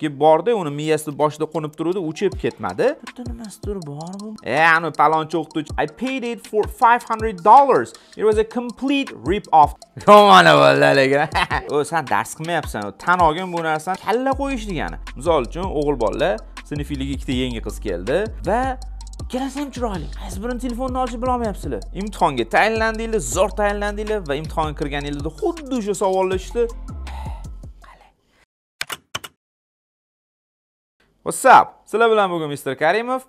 ki borda uni miyasi boshida qo'nib turuvdi uchib ketmadi bitta nimasidir bormi e ani palonchi o'qituvchi i paid it for 500 dollars it was a complete rip off yomon bo'ldi lekin o san dars qilmayapsan tan olgin bu narsani kalla qo'yish degani misol uchun o'g'il bolalar sinfiylik ikkita yangi qiz keldi va ikkalasi ham chiroyli qaysi birini telefonni olishni bilolmayapsizlar imtihonga tayinlandinglar zo'r tayinlandinglar va imtihonga kirganinglarda xuddi o'sha savollar tushdi up? Sizlar bilan bugun Mr. Karimov.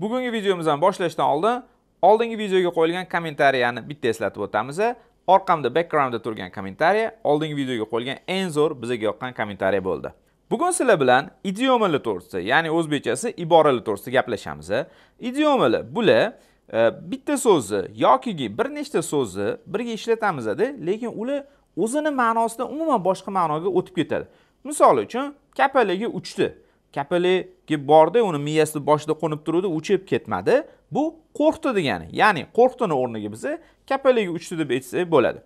Bugungi videomizni boshlashdan oldin oldingi videoga qo'yilgan kommentariyani bitta eslatib o'tamiz. Orqamda backgroundda turgan kommentariya oldingi videoga qo'yilgan eng zo'r bizga yoqqan kommentariya bo'ldi. Bugun sizlar bilan idiomalar to'g'risida, ya'ni o'zbekchasi iboralar to'g'risida gaplashamiz. Idiomalar bular e, bitta so'zni yoki bir nechta so'zni birga ishlatamizda, lekin ular o'zini ma'nosidan umuman boshqa ma'noga o'tib ketadi. Misol uchun kapalaga uchdi. kapaligi bordi uni miyasi boshida qo'nib turuvdi uchib ketmadi bu qo'rqdi degani ya'ni qo'rqdini o'rniga biz kapaligi uchdi deb aytsak bo'ladi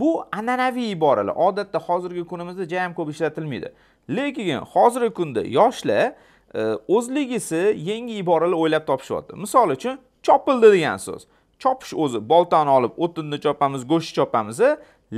bu an'anaviy iboralar odatda hozirgi kunimizda jayam ko'p ishlatilmaydi lekin hozirgi kunda yoshlar e, o'zligisi yangi iboralar o'ylab topishyapti misol uchun chopildi degan so'z chopish o'zi boltani olib o'tinni chopamiz go'sht chopamiz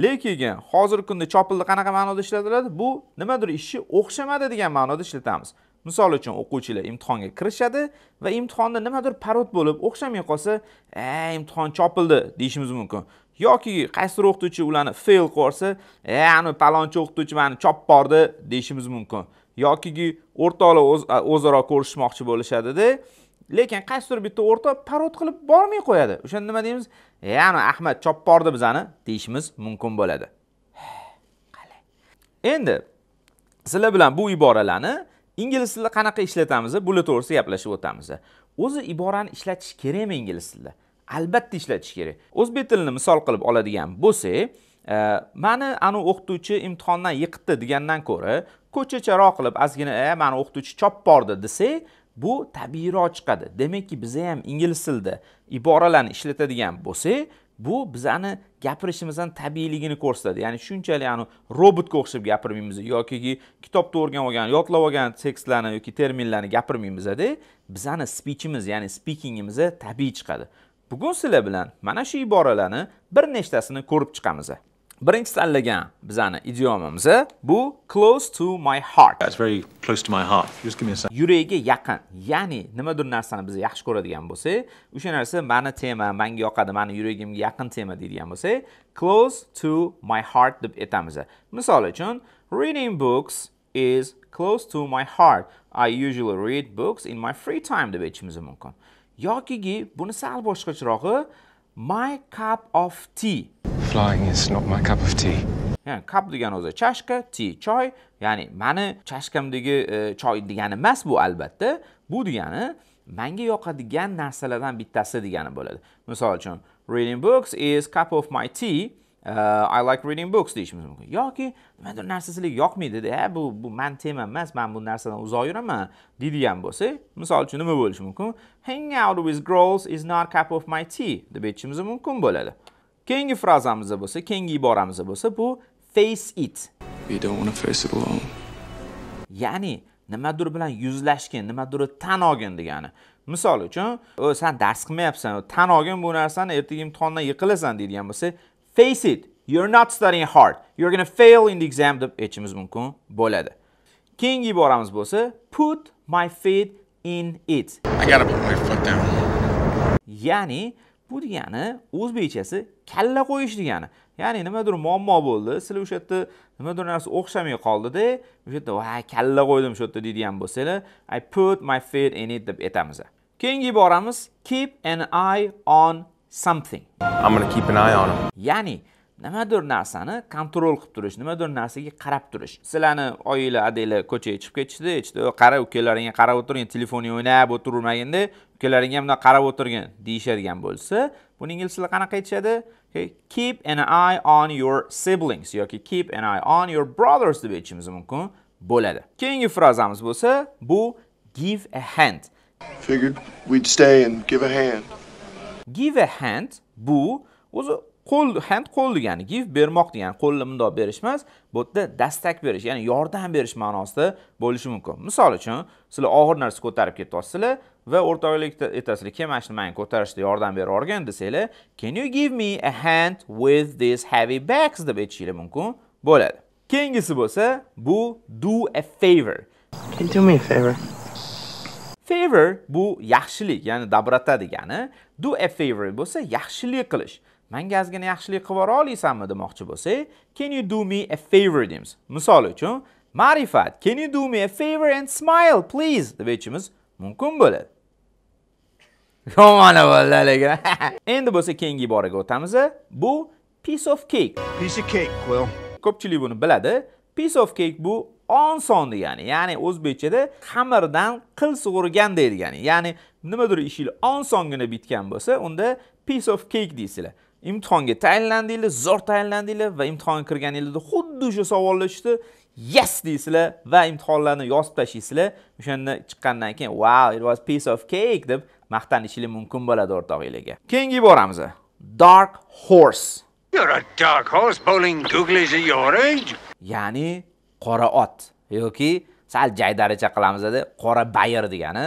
lekin hozirgi kunda chopildi qanaqa ma'noda ishlatiladi bu nimadir ishi o'xshamadi degan ma'noda ishlatamiz misol uchun o'quvchilar imtihonga kirishadi va imtihonda nimadir parod bo'lib o'xshamay qolsa "Ey, imtihon chopildi deyishimiz mumkin yoki qaysidir o'qituvchi ularni fail qilib "Ey, e ani palonchi o'qituvchi mani chopib bordi deyishimiz mumkin Yoki o'rtoqlar o'zaro ko'rishmoqchi bo'lishadida lekin qaysidir bitta o'rta parod qilib bormay qo'yadi o'shanda nima deymiz yana ahmad chopib bordi bizani deyishimiz mumkin bo'ladi qalay endi sizlar bilan bu iboralarni ingliz tilida qanaqa ishlatamiz bular to'g'risida gaplashib o'tamiz o'zi iborani ishlatish kerakmi ingliz tilida albatta ishlatish kerak o'zbek tilini misol qilib oladigan bo'lsak e, mani anu o'qituvchi imtihondan yiqitdi degandan ko'ra ko'chacharoq qilib ozgina e mani o'qituvchi chopib bordi desak bu tabiiyroq chiqadi demakki biza ham ingliz tilida iboralarni ishlatadigan bo'lsak bu bizani gapirishimizdan tabiiyligini ko'rsatadi ya'ni shunchalik anu robotga o'xshab gapirmaymiz yoki kitobda o'rganib olgan yodlab olgan tekstlarni yoki terminlarni gapirmaymizda bizani spichimiz ya'ni spikingimiz tabiiy chiqadi bugun sizlar bilan mana shu iboralarni bir nechtasini ko'rib chiqamiz birinchi tanlagan bizani idiomimiz bu close to my heart. That's very close to my heart. Just give me a second. Yuragiga yaqin, ya'ni nimadir narsani biz yaxshi ko'radigan bo'lsak, o'sha narsa meni tema, menga yoqadi, meni yuragimga yaqin tema deydigan bo'lsak, close to my heart deb aytamiz. Misol uchun, reading books is close to my heart. I usually read books in my free time deb aytishimiz mumkin. Yoki buni sal boshqachirog'i my cup of tea flying is not my cup of tea. ya'ni cup degani o'zi chashka tea choy ya'ni mani chashkamdagi e, choy degani emas bu albatta bu degani menga yoqadigan narsalardan bittasi degani bo'ladi misol uchun reading books is cup of my tea Uh, I like reading books deyishimiz mumkin yoki nimadir narsasilik yoqmaydida e bu bu man tema emas man bu narsadan uzoq yuraman deydigan bo'lsa misol uchun nima bo'lishi mumkin hang out with girls is not cup of my tea deb aytishimiz mumkin bo'ladi keyingi frazamiz bo'lsa keyingi iboramiz bo'lsa bu face it you don't want to face it alone ya'ni nimadir bilan yuzlashgin nimadir tan olgin degani misol uchun san dars qilmayapsan tan olgin bu narsani ertaga imtihondan yiqilasan deydigan bo'lsa face it you're not studying hard you're gonna fail in the exam deb aytishimiz mumkin bo'ladi keyingi iboramiz bo'lsa put my feet in it I gotta put my foot down ya'ni bu degani o'zbekchasi kalla qo'yish degani ya'ni nimadir muammo bo'ldi sizlar o'sha yerda nimadir narsa o'xshamay qoldida o'sha yerda va kalla qo'ydim shu yerda deydigan bo'lsanglar i put my feet in it deb aytamiz keyingi iboramiz keep an eye on something i'm gonna keep an eye on him ya'ni nimadir narsani kontrol qilib turish nimadir narsaga qarab turish sizlarni oyinglar adanglar ko'chaga chiqib ketishdi ichda qara ukalaringga qarab o'tirgin telefonni o'ynab o'tirmaginda ukalaringga bundoq qarab o'tirgin deyishadigan bo'lsa buni inglizlar qanaqa aytishadi keep an eye on your siblings yoki keep an eye on your brothers deb aytishimiz mumkin bo'ladi keyingi frazamiz bo'lsa bu give a hand figured we'd stay and give a hand give a hand bu o'zi qo'l hand qo'l degani give bermoq degani qo'lni mundoq berish emas bu yerda dastak berish ya'ni yordam berish ma'nosida bo'lishi mumkin misol uchun sizlar og'ir narsa ko'tarib ketyapsizlar va o'rtoqlik aytasizlar kel mana shuni manga ko'tarishda yordam berib yuborgin desanglar can you give me a hand with this heavy bags deb aytishinglar mumkin bo'ladi keyingisi bo'lsa bu do a favor can you do me a favor favor bu yaxshilik ya'ni dobrota degani eh? do a favor bo'lsa yaxshilik qilish manga ozgina yaxshilik qilib yubora olasanmi demoqchi bo'lsak can you do me a favor deymiz misol uchun ma'rifat can you do me a favor and smile please deb aytishimiz mumkin bo'ladi yomon bo'ldi lekin endi bo'lsa keyingi iboraga o'tamiz bu piece of cake piece of cake well ko'pchilik buni biladi piece of cake bu onson degani ya'ni o'zbekchada xamirdan qil sug'urganday degani ya'ni nimadir ishinglar osongina bitgan bo'lsa unda piece of cake deysizlar imtihonga tayinlandinglar zo'r tayinlandinglar va imtihonga kirganinglarda xuddi o'sha savollar tushdi yes deysizlar va imtihonlarni yozib tashlaysizlar o'shanda chiqqandan keyin wow it was piece of cake deb maqtanishinglar mumkin bo'ladi o'rtog'inglarga keyingi boramiz dark horse You're a dark horse bowling google is your Ya'ni qora ot yoki sal jaydaricha qilamizda qora bayir degani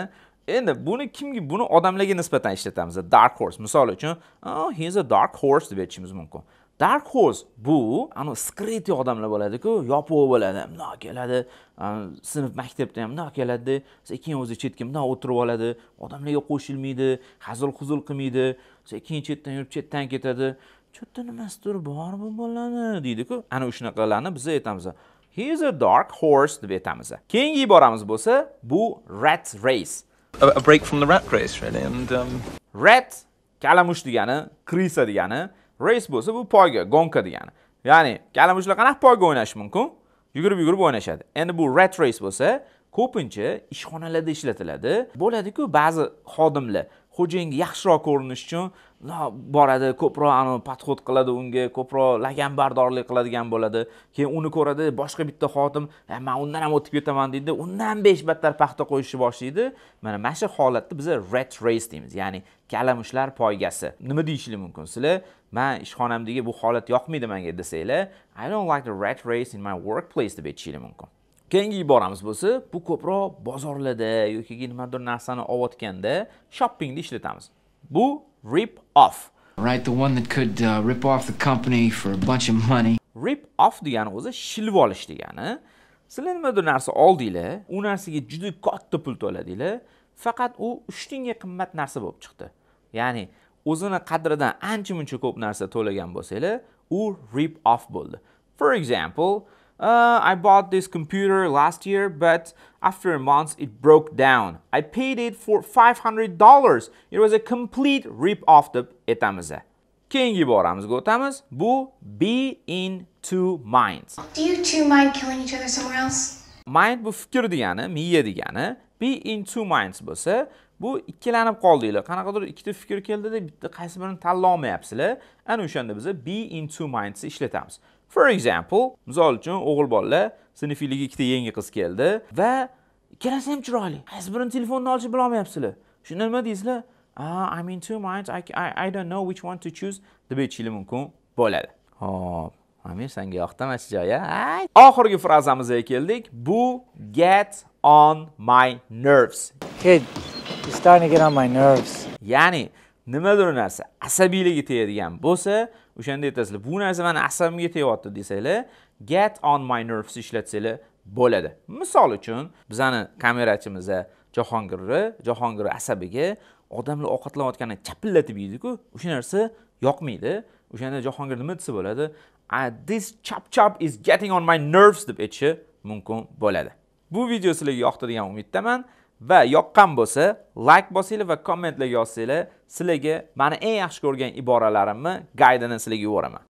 endi buni kimga buni odamlarga nisbatan ishlatamiz dark horse misol uchun oh, is a dark horse deb aytishimiz mumkin dark horse bu anavi skritый odamlar bo'ladiku yopiq bo'ladi mundoq keladi sinf maktabda ham mundoq keladi sekin o'zi chetga mundoq o'tirib oladi odamlarga qo'shilmaydi hazil huzul qilmaydi sekin chetdan yurib chetdan ketadi chetda nimasidir bor bu bolani deydiku ana shunaqalarni biz aytamiz he is a dark horse deb aytamiz keyingi iboramiz bo'lsa bu rat race a break from the rat race really and um... rat kalamush degani krisa degani race bo'lsa bu poyga gonka degani ya'ni kalamushlar qanaqa poyga o'ynashi mumkin yugurib yugurib o'ynashadi endi bu rat race bo'lsa ko'pincha ishxonalarda ishlatiladi bo'ladi-ku ba'zi xodimlar xo'jayinga yaxshiroq ko'rinish uchun boradi ko'proq anavi подход qiladi unga ko'proq laganbardorlik qiladigan bo'ladi keyin uni ko'radi boshqa bitta xotim man undan ham o'tib ketaman deydi undan besh battar paxta qo'yishni boshlaydi mana mana shu holatni biz red race deymiz ya'ni kalamushlar poygasi nima deyishli mumkin sizlar man ishxonamdagi bu holat yoqmaydi menga desanglar i don't like the red race in my workplace deb aytishinglar mumkin keyingi iboramiz bo'lsa bu ko'proq bozorlarda yoki nimadir narsani olayotganda shoppingda ishlatamiz Bu rip off. Right, the one that could uh, rip off the company for a bunch of money. Rip off degani o'zi shilib olish degani. Sizlar nimadir narsa oldinglar, u narsaga juda katta pul to'ladinglar, faqat u 3 tinga qimmat narsa bo'lib chiqdi. Ya'ni o'zini qadridan ancha muncha ko'p narsa to'lagan bo'lsanglar, u rip off bo'ldi. For example, Uh, I bought this computer last year, but after a month it broke down. I paid it for $500. It was a complete rip-off The etamiz. Keyingi boramiz o'tamiz. Bu be in two minds. Do you two mind killing each other somewhere else? Mind bu fikr degani, miya degani. Be in two minds bo'lsa, bu ikkilanib qoldinglar qanaqadir ikkita fikr keldida bitta qaysi birini tanlolmayapsizlar ana o'shanda biz be in two minds ishlatamiz for example misol uchun o'g'il bolalar sinfiyligiga ikkita yangi qiz keldi va ikkalasi ham chiroyli qaysi birini telefonni olishni bilolmayapsizlar shunda nima deysizlar ah, I'm in two minds, I, I, I don't know which one to choose deb aytishinglar mumkin bo'ladi. Hop, Amir senga yoqdimi shu joyi? Oxirgi frazamizga keldik. Bu get on my nerves. hey. He's starting to get on my nerves. Ya'ni nimadir narsa asabiyligi tegadigan bo'lsa, o'shanda aytasizlar, bu narsa meni asabimga tegyapti desanglar, get on my nerves ishlatsanglar bo'ladi. Misol uchun, bizani kamerachimiz Jahongirni, Jahongir asabiga odamlar ovqatlanayotganini chapillatib yeydi-ku, o'sha narsa yoqmaydi. O'shanda Jahongir nima desa bo'ladi? Ah, this chap chap is getting on my nerves deb aytishi mumkin bo'ladi. Bu video sizlarga yoqtirgan umiddaman. va yoqqan bo'lsa like bosinglar va kommentlar yozsanglar sizlarga mani eng yaxshi ko'rgan iboralarimni gaydini sizlarga yuboraman